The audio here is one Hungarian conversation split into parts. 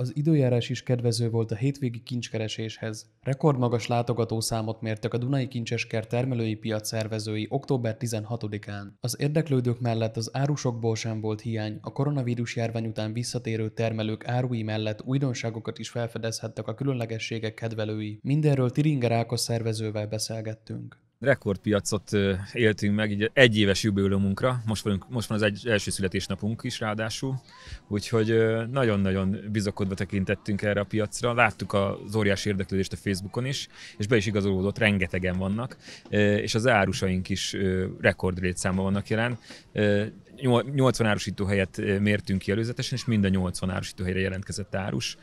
Az időjárás is kedvező volt a hétvégi kincskereséshez. Rekordmagas látogatószámot mértek a Dunai Kincseskert termelői piac szervezői október 16-án. Az érdeklődők mellett az árusokból sem volt hiány, a koronavírus járvány után visszatérő termelők árui mellett újdonságokat is felfedezhettek a különlegességek kedvelői. Mindenről Tiringer Ákos szervezővel beszélgettünk rekordpiacot éltünk meg, így egy éves jubileumunkra, most, vagyunk, most van az egy, első születésnapunk is ráadásul, úgyhogy nagyon-nagyon bizakodva tekintettünk erre a piacra, láttuk az óriási érdeklődést a Facebookon is, és be is igazolódott, rengetegen vannak, és az árusaink is rekordlétszámban vannak jelen. 80 árusítóhelyet mértünk ki előzetesen, és mind a 80 árusítóhelyre jelentkezett árus.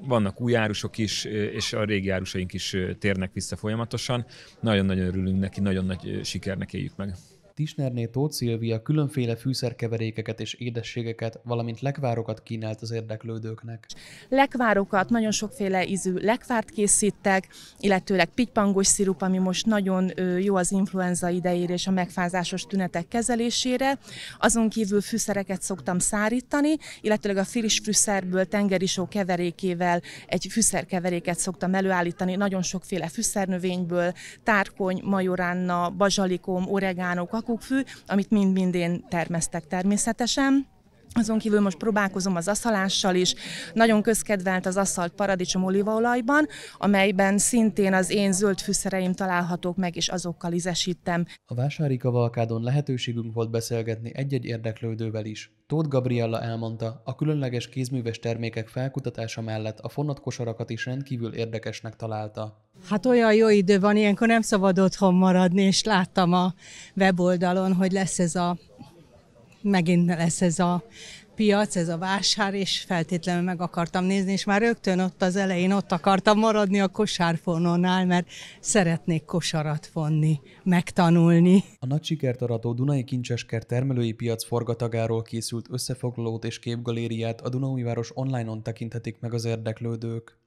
Vannak új árusok is, és a régi árusaink is térnek vissza folyamatosan. Nagyon-nagyon örülünk neki, nagyon nagy sikernek éljük meg. Tisnerné Tóth Szilvia különféle fűszerkeverékeket és édességeket, valamint lekvárokat kínált az érdeklődőknek. Lekvárokat, nagyon sokféle ízű lekvárt készítek, illetőleg pitypangos szirup, ami most nagyon jó az influenza idejére és a megfázásos tünetek kezelésére. Azon kívül fűszereket szoktam szárítani, illetőleg a friss fűszerből tengerisó keverékével egy fűszerkeveréket szoktam előállítani, nagyon sokféle fűszernövényből, tárkony, majoránna, bazsalikom, oregánok, csukófű, amit mind-mind én termesztek természetesen. Azon kívül most próbálkozom az aszalással is. Nagyon közkedvelt az aszalt paradicsom olívaolajban, amelyben szintén az én zöld fűszereim találhatók meg, és azokkal ízesítem. A vásári kavalkádon lehetőségünk volt beszélgetni egy-egy érdeklődővel is. Tóth Gabriella elmondta, a különleges kézműves termékek felkutatása mellett a fonott kosarakat is rendkívül érdekesnek találta. Hát olyan jó idő van, ilyenkor nem szabad otthon maradni, és láttam a weboldalon, hogy lesz ez a, megint lesz ez a piac, ez a vásár, és feltétlenül meg akartam nézni, és már rögtön ott az elején ott akartam maradni a kosárfonónál, mert szeretnék kosarat vonni, megtanulni. A nagy sikert arató Dunai Kincseskert termelői piac forgatagáról készült összefoglalót és képgalériát a Dunaújváros online-on tekinthetik meg az érdeklődők.